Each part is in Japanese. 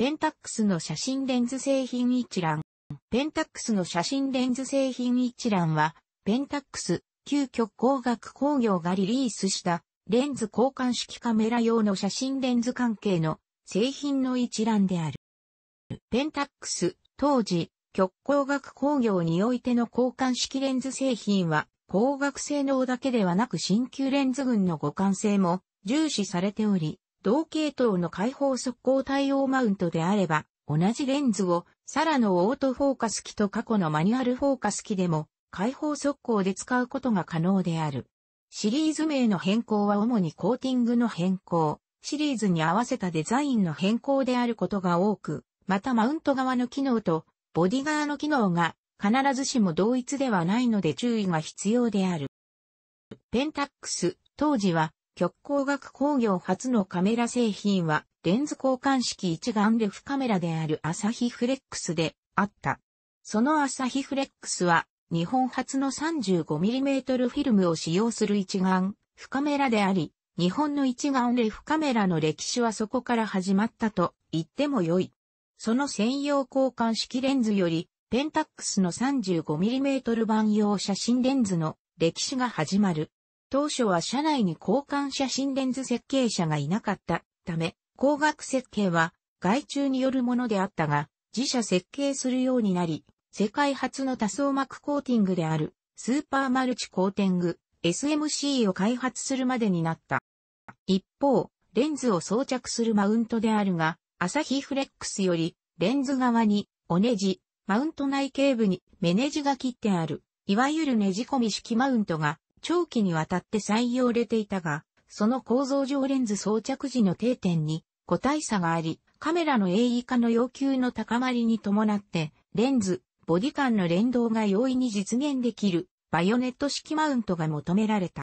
ペンタックスの写真レンズ製品一覧。ペンタックスの写真レンズ製品一覧は、ペンタックス、旧極光学工業がリリースしたレンズ交換式カメラ用の写真レンズ関係の製品の一覧である。ペンタックス、当時、極光学工業においての交換式レンズ製品は、光学性能だけではなく新旧レンズ群の互換性も重視されており、同系統の開放速攻対応マウントであれば、同じレンズを、サラのオートフォーカス機と過去のマニュアルフォーカス機でも、開放速攻で使うことが可能である。シリーズ名の変更は主にコーティングの変更、シリーズに合わせたデザインの変更であることが多く、またマウント側の機能とボディ側の機能が必ずしも同一ではないので注意が必要である。ペンタックス、当時は極光学工業初のカメラ製品は、レンズ交換式一眼レフカメラであるアサヒフレックスであった。そのアサヒフレックスは、日本初の 35mm フィルムを使用する一眼、フカメラであり、日本の一眼レフカメラの歴史はそこから始まったと言ってもよい。その専用交換式レンズより、ペンタックスの 35mm 版用写真レンズの歴史が始まる。当初は車内に交換写真レンズ設計者がいなかったため、光学設計は外注によるものであったが、自社設計するようになり、世界初の多層膜コーティングであるスーパーマルチコーティング SMC を開発するまでになった。一方、レンズを装着するマウントであるが、アサヒフレックスよりレンズ側におネジ、マウント内頸部に目ネジが切ってある、いわゆるネジ込み式マウントが長期にわたって採用れていたが、その構造上レンズ装着時の定点に個体差があり、カメラの鋭意化の要求の高まりに伴って、レンズ、ボディ間の連動が容易に実現できる、バイオネット式マウントが求められた。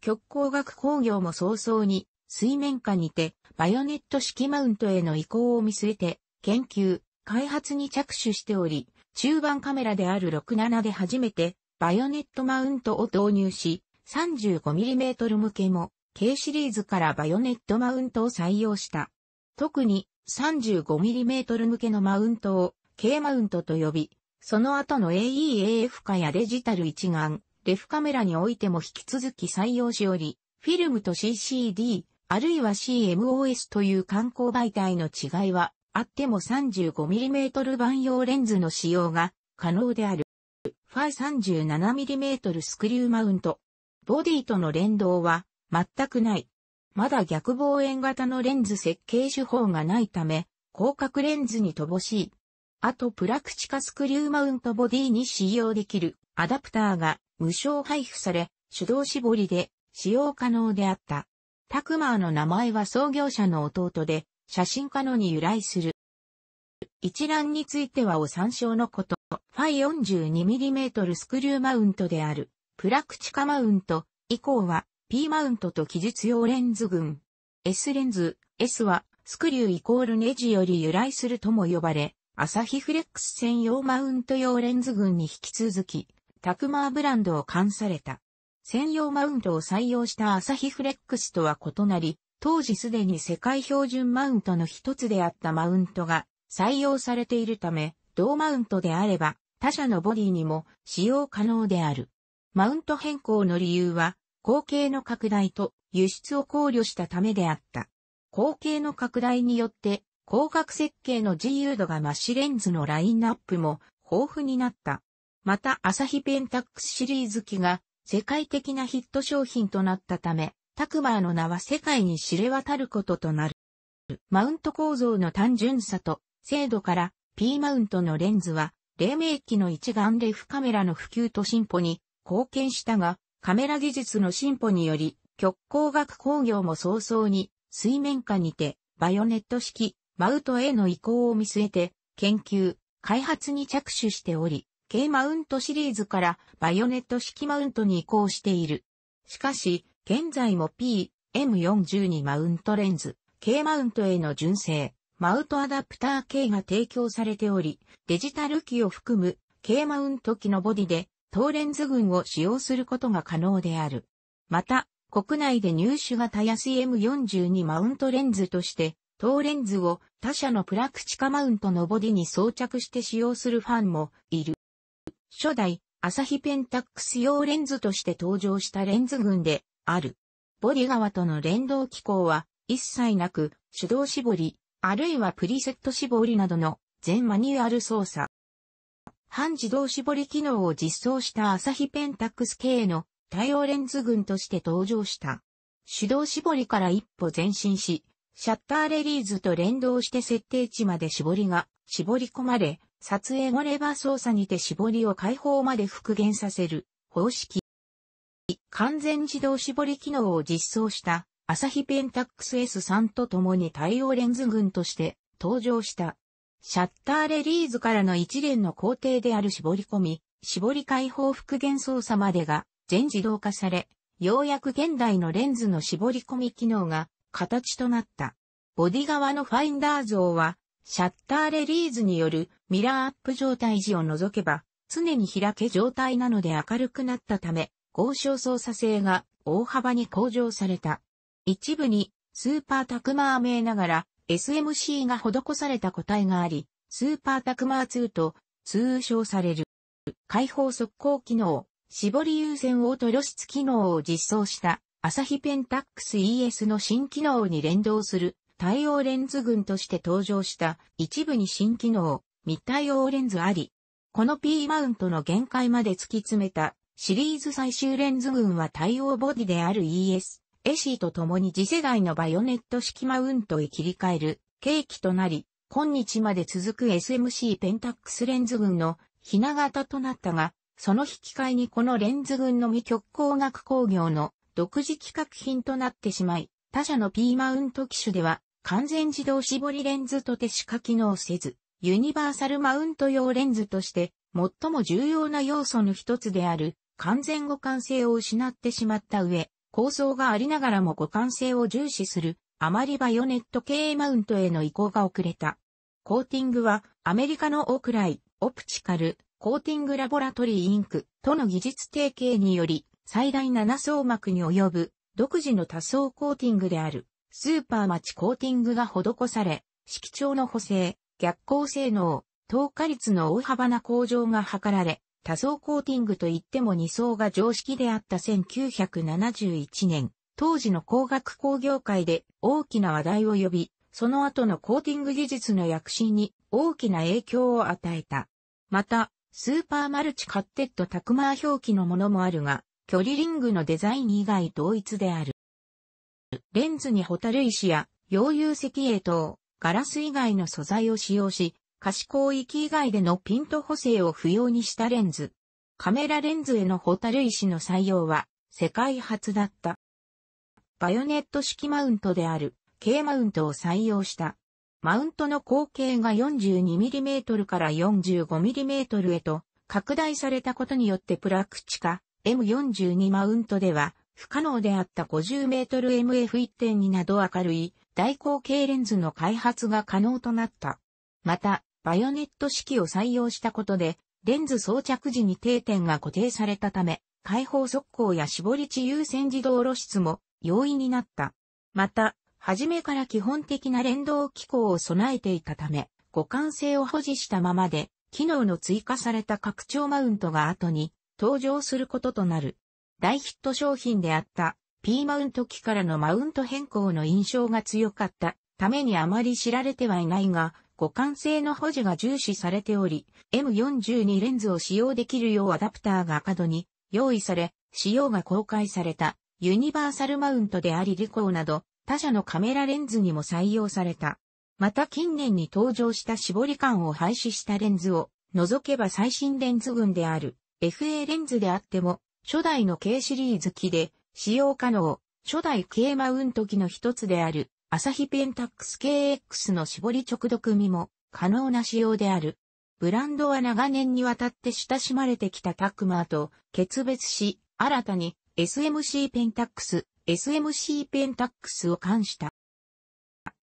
極光学工業も早々に、水面下にて、バイオネット式マウントへの移行を見据えて、研究、開発に着手しており、中盤カメラである67で初めて、バイオネットマウントを導入し、35mm 向けも、K シリーズからバイオネットマウントを採用した。特に 35mm 向けのマウントを K マウントと呼び、その後の AEAF 化やデジタル一眼、レフカメラにおいても引き続き採用しおり、フィルムと CCD、あるいは CMOS という観光媒体の違いは、あっても 35mm 万用レンズの使用が可能である。ファイ 37mm スクリューマウント。ボディとの連動は全くない。まだ逆望遠型のレンズ設計手法がないため、広角レンズに乏しい。あとプラクチカスクリューマウントボディに使用できるアダプターが無償配布され、手動絞りで使用可能であった。タクマーの名前は創業者の弟で、写真家のに由来する。一覧についてはお参照のこと。ファイ 42mm スクリューマウントである、プラクチカマウント、以降は P マウントと記述用レンズ群。S レンズ、S はスクリューイコールネジより由来するとも呼ばれ、アサヒフレックス専用マウント用レンズ群に引き続き、タクマーブランドを冠された。専用マウントを採用したアサヒフレックスとは異なり、当時すでに世界標準マウントの一つであったマウントが採用されているため、同マウントであれば、他社のボディにも使用可能である。マウント変更の理由は、後継の拡大と輸出を考慮したためであった。後継の拡大によって、光学設計の自由度がマッシュレンズのラインナップも豊富になった。また、アサヒペンタックスシリーズ機が世界的なヒット商品となったため、タクマーの名は世界に知れ渡ることとなる。マウント構造の単純さと精度から P マウントのレンズは、黎明期の一眼レフカメラの普及と進歩に貢献したが、カメラ技術の進歩により、極光学工業も早々に水面下にて、バイオネット式、マウトへの移行を見据えて、研究、開発に着手しており、K マウントシリーズからバイオネット式マウントに移行している。しかし、現在も P、M42 マウントレンズ、K マウントへの純正、マウトアダプター系が提供されており、デジタル機を含む軽マウント機のボディでーレンズ群を使用することが可能である。また、国内で入手がたやすい M42 マウントレンズとして、ーレンズを他社のプラクチカマウントのボディに装着して使用するファンもいる。初代、アサヒペンタックス用レンズとして登場したレンズ群である。ボディ側との連動機構は一切なく、手動絞り、あるいはプリセット絞りなどの全マニュアル操作。半自動絞り機能を実装したアサヒペンタックス系の対応レンズ群として登場した。手動絞りから一歩前進し、シャッターレリーズと連動して設定値まで絞りが絞り込まれ、撮影後レバー操作にて絞りを解放まで復元させる方式。完全自動絞り機能を実装したアサヒペンタックス S3 と共に対応レンズ群として登場した。シャッターレリーズからの一連の工程である絞り込み、絞り解放復元操作までが全自動化され、ようやく現代のレンズの絞り込み機能が形となった。ボディ側のファインダー像は、シャッターレリーズによるミラーアップ状態時を除けば、常に開け状態なので明るくなったため、合掌操作性が大幅に向上された。一部にスーパータクマー名ながら SMC が施された個体があり、スーパータクマー2と通称される。開放速攻機能、絞り優先オート露出機能を実装したアサヒペンタックス ES の新機能に連動する対応レンズ群として登場した一部に新機能、未対応レンズあり。この P マウントの限界まで突き詰めたシリーズ最終レンズ群は対応ボディである ES エシーと共に次世代のバヨネット式マウントへ切り替える契機となり、今日まで続く SMC ペンタックスレンズ群のひな型となったが、その引き換えにこのレンズ群のみ極光学工業の独自企画品となってしまい、他社の P マウント機種では完全自動絞りレンズとてしか機能せず、ユニバーサルマウント用レンズとして最も重要な要素の一つである完全互換性を失ってしまった上、構想がありながらも互換性を重視する、あまりバイオネット系マウントへの移行が遅れた。コーティングは、アメリカのオークライ、オプチカル、コーティングラボラトリーインクとの技術提携により、最大7層膜に及ぶ、独自の多層コーティングである、スーパーマチコーティングが施され、色調の補正、逆光性能、透過率の大幅な向上が図られ、多層コーティングといっても2層が常識であった1971年、当時の工学工業界で大きな話題を呼び、その後のコーティング技術の躍進に大きな影響を与えた。また、スーパーマルチカッテッドタクマー表記のものもあるが、距離リングのデザイン以外同一である。レンズにホタル石や溶融石英等、ガラス以外の素材を使用し、可視光域以外でのピント補正を不要にしたレンズ。カメラレンズへのホタル石の採用は世界初だった。バヨネット式マウントである K マウントを採用した。マウントの口径が 42mm から 45mm へと拡大されたことによってプラクチカ M42 マウントでは不可能であった 50mmMF1.2 など明るい大口径レンズの開発が可能となった。また、バヨネット式を採用したことで、レンズ装着時に定点が固定されたため、開放速攻や絞り値優先自動露出も容易になった。また、初めから基本的な連動機構を備えていたため、互換性を保持したままで、機能の追加された拡張マウントが後に登場することとなる。大ヒット商品であった P マウント機からのマウント変更の印象が強かったためにあまり知られてはいないが、互換性の保持が重視されており、M42 レンズを使用できるようアダプターが過度に用意され、使用が公開されたユニバーサルマウントでありリコーなど他社のカメラレンズにも採用された。また近年に登場した絞り感を廃止したレンズを除けば最新レンズ群である FA レンズであっても初代の K シリーズ機で使用可能初代 K マウント機の一つであるアサヒペンタックス KX の絞り直読みも可能な仕様である。ブランドは長年にわたって親しまれてきたタックマーと決別し、新たに SMC ペンタックス、SMC ペンタックスを冠した。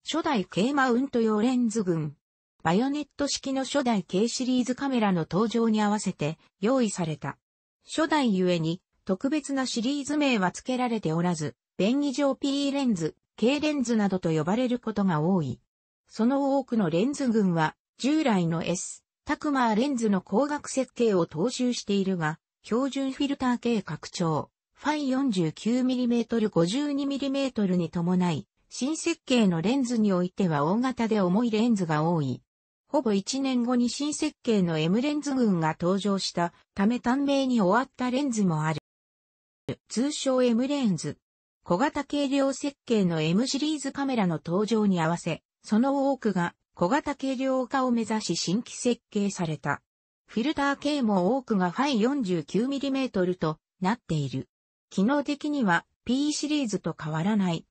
初代 K マウント用レンズ群。バヨネット式の初代 K シリーズカメラの登場に合わせて用意された。初代ゆえに特別なシリーズ名は付けられておらず、便宜上 P レンズ、軽レンズなどと呼ばれることが多い。その多くのレンズ群は、従来の S、タクマーレンズの光学設計を踏襲しているが、標準フィルター系拡張、ファイ 49mm52mm に伴い、新設計のレンズにおいては大型で重いレンズが多い。ほぼ1年後に新設計の M レンズ群が登場したため短命に終わったレンズもある。通称 M レンズ。小型軽量設計の M シリーズカメラの登場に合わせ、その多くが小型軽量化を目指し新規設計された。フィルター系も多くがファイ4 9 m m となっている。機能的には P シリーズと変わらない。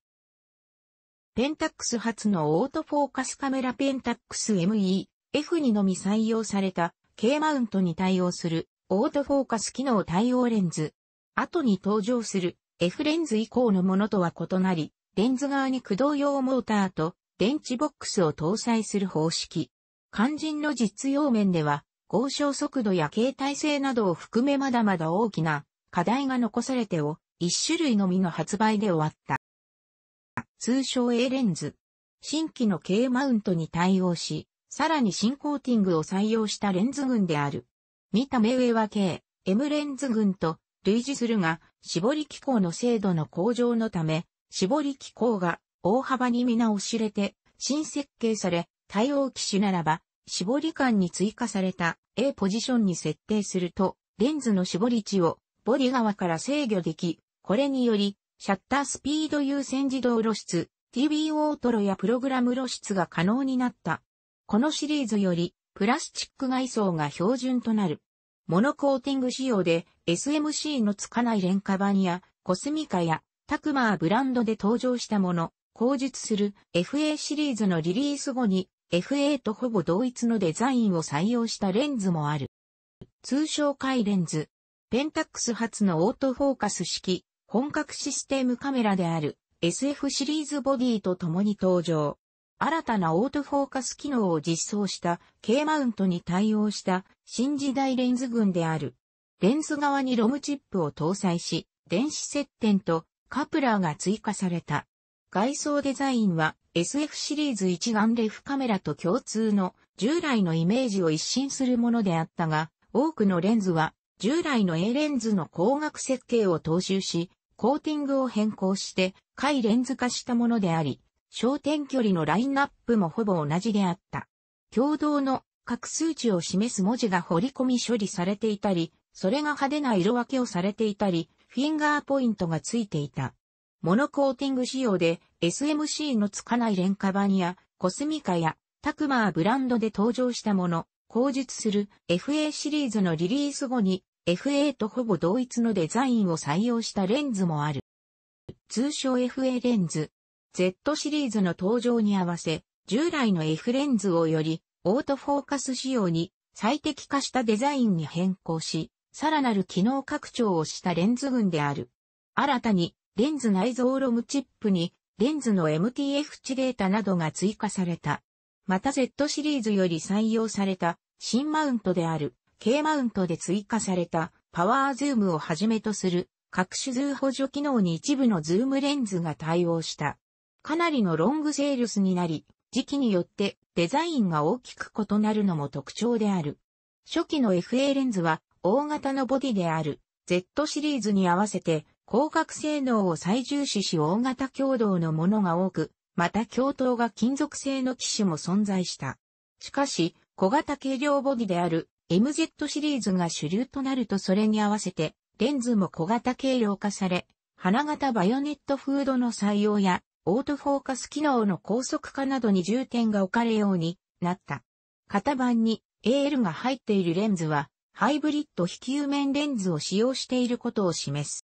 ペンタックス初のオートフォーカスカメラペンタックス ME f にのみ採用された K マウントに対応するオートフォーカス機能対応レンズ。後に登場する F レンズ以降のものとは異なり、レンズ側に駆動用モーターと電池ボックスを搭載する方式。肝心の実用面では、合渉速度や携帯性などを含めまだまだ大きな課題が残されてを、一種類のみの発売で終わった。通称 A レンズ。新規の K マウントに対応し、さらに新コーティングを採用したレンズ群である。見た目上は K、M レンズ群と類似するが、絞り機構の精度の向上のため、絞り機構が大幅に見直しれて、新設計され、対応機種ならば、絞り感に追加された A ポジションに設定すると、レンズの絞り値をボディ側から制御でき、これにより、シャッタースピード優先自動露出、TV オートロやプログラム露出が可能になった。このシリーズより、プラスチック外装が標準となる。モノコーティング仕様で、SMC のつかない廉価版や、コスミカや、タクマーブランドで登場したもの、後述する FA シリーズのリリース後に FA とほぼ同一のデザインを採用したレンズもある。通称回レンズ。ペンタックス発のオートフォーカス式、本格システムカメラである SF シリーズボディと共に登場。新たなオートフォーカス機能を実装した K マウントに対応した新時代レンズ群である。レンズ側にロムチップを搭載し、電子接点とカプラーが追加された。外装デザインは SF シリーズ一眼レフカメラと共通の従来のイメージを一新するものであったが、多くのレンズは従来の A レンズの光学設計を踏襲し、コーティングを変更して回レンズ化したものであり、焦点距離のラインナップもほぼ同じであった。共同の各数値を示す文字が彫り込み処理されていたり、それが派手な色分けをされていたり、フィンガーポイントがついていた。モノコーティング仕様で SMC のつかない廉価版やコスミカやタクマーブランドで登場したもの、後述する FA シリーズのリリース後に FA とほぼ同一のデザインを採用したレンズもある。通称 FA レンズ。Z シリーズの登場に合わせ、従来の F レンズをよりオートフォーカス仕様に最適化したデザインに変更し、さらなる機能拡張をしたレンズ群である。新たに、レンズ内蔵ロムチップに、レンズの MTF 値データなどが追加された。また Z シリーズより採用された新マウントである K マウントで追加されたパワーズームをはじめとする各種ズー補助機能に一部のズームレンズが対応した。かなりのロングセールスになり、時期によってデザインが大きく異なるのも特徴である。初期の FA レンズは大型のボディである Z シリーズに合わせて光学性能を最重視し大型共同のものが多く、また共闘が金属製の機種も存在した。しかし、小型軽量ボディである MZ シリーズが主流となるとそれに合わせて、レンズも小型軽量化され、花形バイオネットフードの採用や、オートフォーカス機能の高速化などに重点が置かれようになった。型番に AL が入っているレンズは、ハイブリッド非球面レンズを使用していることを示す。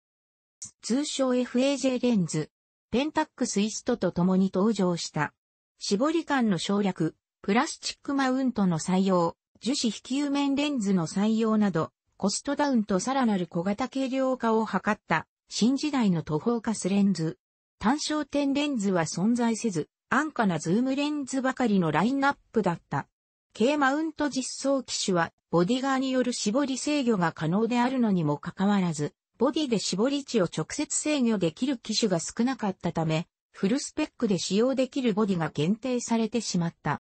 通称 FAJ レンズ、ペンタックスイストと共に登場した。絞り感の省略、プラスチックマウントの採用、樹脂非球面レンズの採用など、コストダウンとさらなる小型軽量化を図った新時代の途方化スレンズ。単焦点レンズは存在せず、安価なズームレンズばかりのラインナップだった。軽マウント実装機種は、ボディ側による絞り制御が可能であるのにもかかわらず、ボディで絞り値を直接制御できる機種が少なかったため、フルスペックで使用できるボディが限定されてしまった。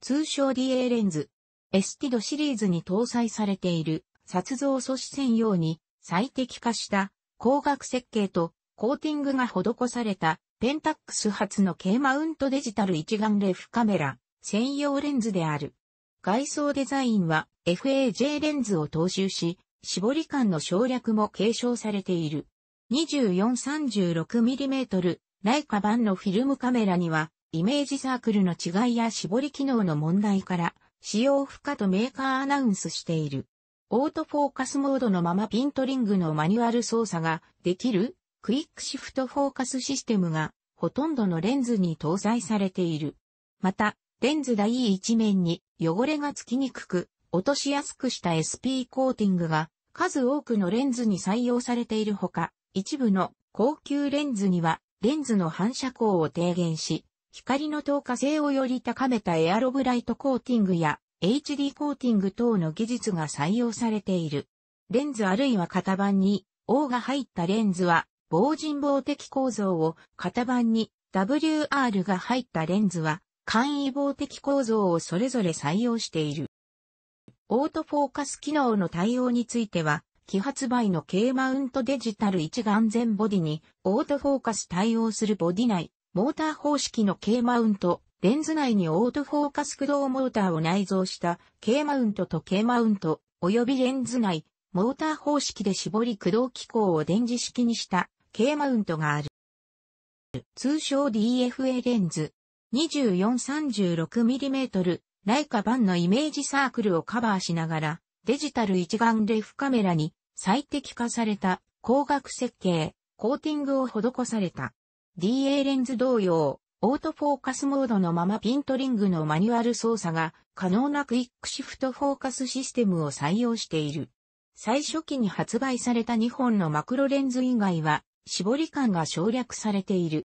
通称 DA レンズ、エスティドシリーズに搭載されている、撮像素子専用に最適化した光学設計とコーティングが施されたペンタックス発の軽マウントデジタル一眼レフカメラ。専用レンズである。外装デザインは FAJ レンズを踏襲し、絞り感の省略も継承されている。2436mm ライカ版のフィルムカメラには、イメージサークルの違いや絞り機能の問題から、使用不可とメーカーアナウンスしている。オートフォーカスモードのままピントリングのマニュアル操作ができるクイックシフトフォーカスシステムがほとんどのレンズに搭載されている。また、レンズ台一面に汚れがつきにくく、落としやすくした SP コーティングが数多くのレンズに採用されているほか、一部の高級レンズにはレンズの反射光を低減し、光の透過性をより高めたエアロブライトコーティングや HD コーティング等の技術が採用されている。レンズあるいは型番に O が入ったレンズは防塵防的構造を型番に WR が入ったレンズは簡易防的構造をそれぞれ採用している。オートフォーカス機能の対応については、既発売の K マウントデジタル一眼全ボディにオートフォーカス対応するボディ内、モーター方式の K マウント、レンズ内にオートフォーカス駆動モーターを内蔵した K マウントと K マウント、及びレンズ内、モーター方式で絞り駆動機構を電磁式にした K マウントがある。通称 DFA レンズ、2436mm ライカ版のイメージサークルをカバーしながら、デジタル一眼レフカメラに最適化された光学設計、コーティングを施された。DA レンズ同様、オートフォーカスモードのままピントリングのマニュアル操作が可能なクイックシフトフォーカスシステムを採用している。最初期に発売された2本のマクロレンズ以外は絞り感が省略されている。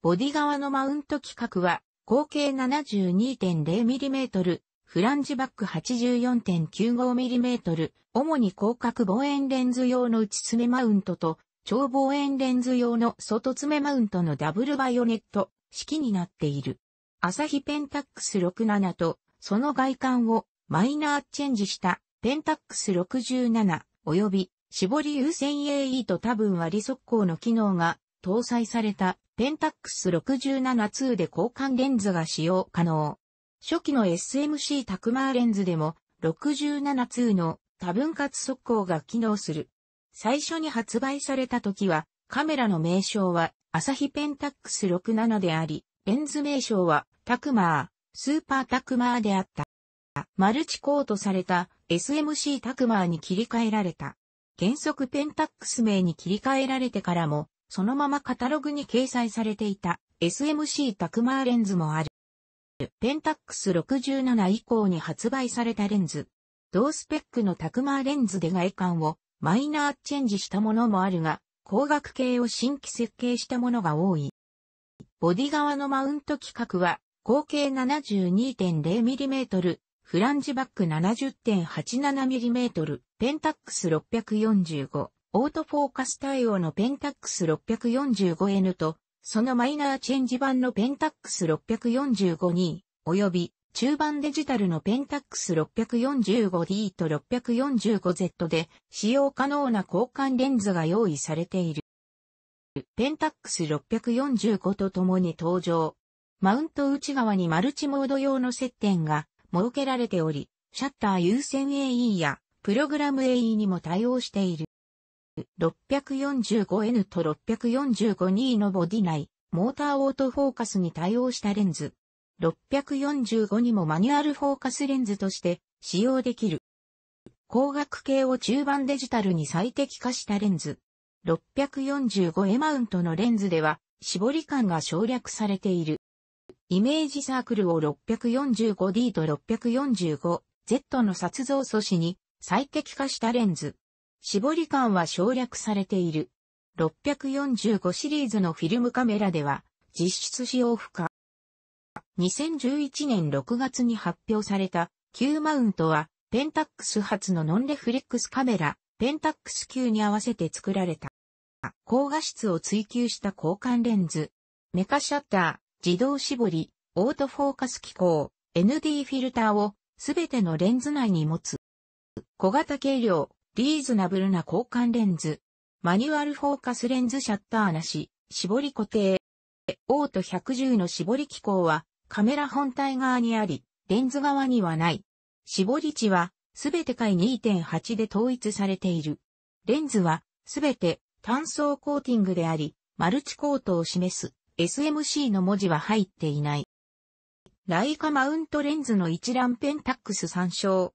ボディ側のマウント規格は、合計 72.0mm、フランジバック 84.95mm、主に広角望遠レンズ用の内爪マウントと、超望遠レンズ用の外爪マウントのダブルバイオネット式になっている。アサヒペンタックス67と、その外観をマイナーチェンジしたペンタックス67及び絞り優先 AE と多分割速攻の機能が搭載されたペンタックス67-2で交換レンズが使用可能。初期の SMC タクマーレンズでも67-2の多分割速攻が機能する。最初に発売された時はカメラの名称はアサヒペンタックス67であり、レンズ名称はタクマー、スーパータクマーであった。マルチコートされた SMC タクマーに切り替えられた。原則ペンタックス名に切り替えられてからもそのままカタログに掲載されていた SMC タクマーレンズもある。ペンタックス67以降に発売されたレンズ。同スペックのタクマーレンズで外観をマイナーチェンジしたものもあるが、光学系を新規設計したものが多い。ボディ側のマウント規格は合計 72.0mm、フランジバック 70.87mm、ペンタックス645。オートフォーカス対応のペンタックス 645N と、そのマイナーチェンジ版のペンタックス6 4 5お及び中盤デジタルのペンタックス 645D と 645Z で使用可能な交換レンズが用意されている。ペンタックス645と共に登場。マウント内側にマルチモード用の接点が設けられており、シャッター優先 AE やプログラム AE にも対応している。645N と645-2のボディ内、モーターオートフォーカスに対応したレンズ。645にもマニュアルフォーカスレンズとして使用できる。光学系を中盤デジタルに最適化したレンズ。645A マウントのレンズでは、絞り感が省略されている。イメージサークルを 645D と 645Z の撮像素子に最適化したレンズ。絞り感は省略されている。645シリーズのフィルムカメラでは実質使用不可。2011年6月に発表された Q マウントはペンタックス発のノンレフレックスカメラ、ペンタックス Q に合わせて作られた。高画質を追求した交換レンズ、メカシャッター、自動絞り、オートフォーカス機構、ND フィルターをすべてのレンズ内に持つ。小型軽量、リーズナブルな交換レンズ。マニュアルフォーカスレンズシャッターなし、絞り固定。オート110の絞り機構はカメラ本体側にあり、レンズ側にはない。絞り値はすべて解2.8で統一されている。レンズはすべて単層コーティングであり、マルチコートを示す SMC の文字は入っていない。ライカマウントレンズの一覧ペンタックス参照。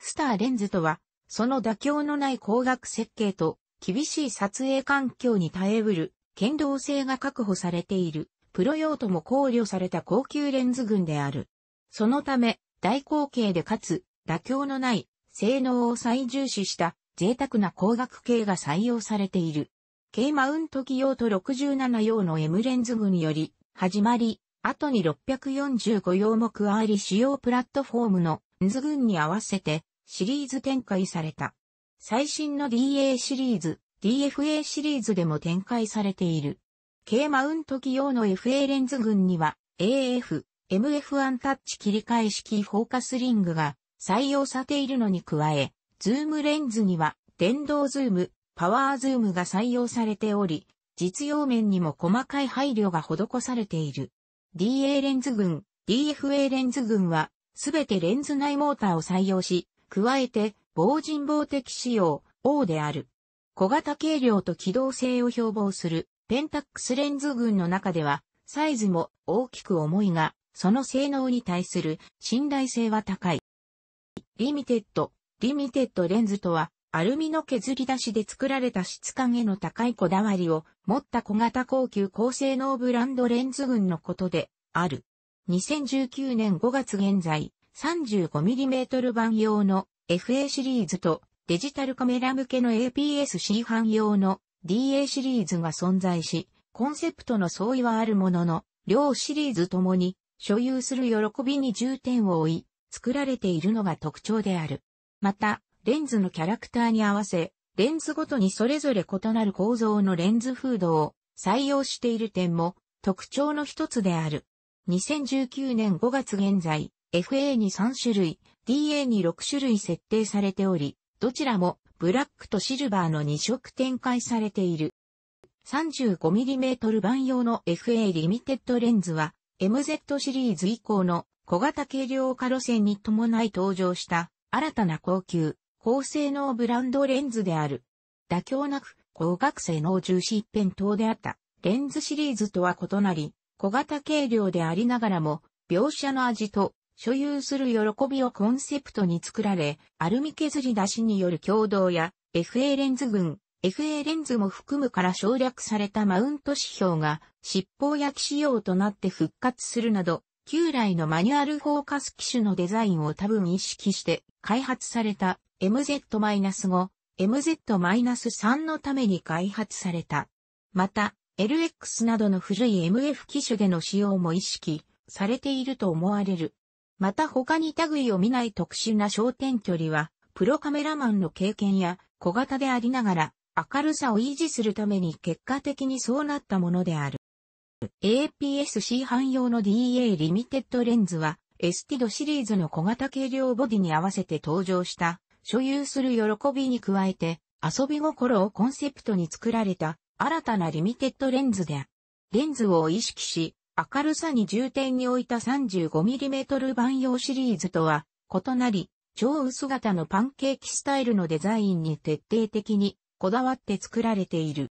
スターレンズとはその妥協のない光学設計と厳しい撮影環境に耐えうる、剣道性が確保されている、プロ用途も考慮された高級レンズ群である。そのため、大口径でかつ、妥協のない、性能を最重視した、贅沢な光学系が採用されている。K マウント機用と67用の M レンズ群より、始まり、後に645用目り主要プラットフォームの、ンズ群に合わせて、シリーズ展開された。最新の DA シリーズ、DFA シリーズでも展開されている。K マウント機用の FA レンズ群には AF、MF1 タッチ切り替え式フォーカスリングが採用されているのに加え、ズームレンズには電動ズーム、パワーズームが採用されており、実用面にも細かい配慮が施されている。DA レンズ群、DFA レンズ群は、すべてレンズ内モーターを採用し、加えて、防人防的仕様、O である。小型軽量と機動性を標榜する、ペンタックスレンズ群の中では、サイズも大きく重いが、その性能に対する信頼性は高い。リミテッド、リミテッドレンズとは、アルミの削り出しで作られた質感への高いこだわりを持った小型高級高性能ブランドレンズ群のことである。2019年5月現在、35mm 版用の FA シリーズとデジタルカメラ向けの APS-C 版用の DA シリーズが存在し、コンセプトの相違はあるものの、両シリーズともに所有する喜びに重点を置い、作られているのが特徴である。また、レンズのキャラクターに合わせ、レンズごとにそれぞれ異なる構造のレンズフードを採用している点も特徴の一つである。2019年5月現在、FA に3種類、DA に6種類設定されており、どちらもブラックとシルバーの2色展開されている。35mm 版用の FA リミテッドレンズは MZ シリーズ以降の小型軽量化路線に伴い登場した新たな高級、高性能ブランドレンズである。妥協なく高学性能重視一辺倒であったレンズシリーズとは異なり、小型軽量でありながらも描写の味と所有する喜びをコンセプトに作られ、アルミ削り出しによる共同や FA レンズ群、FA レンズも含むから省略されたマウント指標が尻尾焼き仕様となって復活するなど、旧来のマニュアルフォーカス機種のデザインを多分意識して開発された MZ-5、MZ-3 のために開発された。また、LX などの古い MF 機種での使用も意識されていると思われる。また他に類を見ない特殊な焦点距離は、プロカメラマンの経験や小型でありながら、明るさを維持するために結果的にそうなったものである。APS-C 汎用の DA リミテッドレンズは、エスティドシリーズの小型軽量ボディに合わせて登場した、所有する喜びに加えて、遊び心をコンセプトに作られた、新たなリミテッドレンズで、レンズを意識し、明るさに重点に置いた 35mm 版用シリーズとは異なり、超薄型のパンケーキスタイルのデザインに徹底的にこだわって作られている。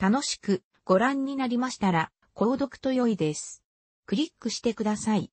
楽しくご覧になりましたら、購読と良いです。クリックしてください。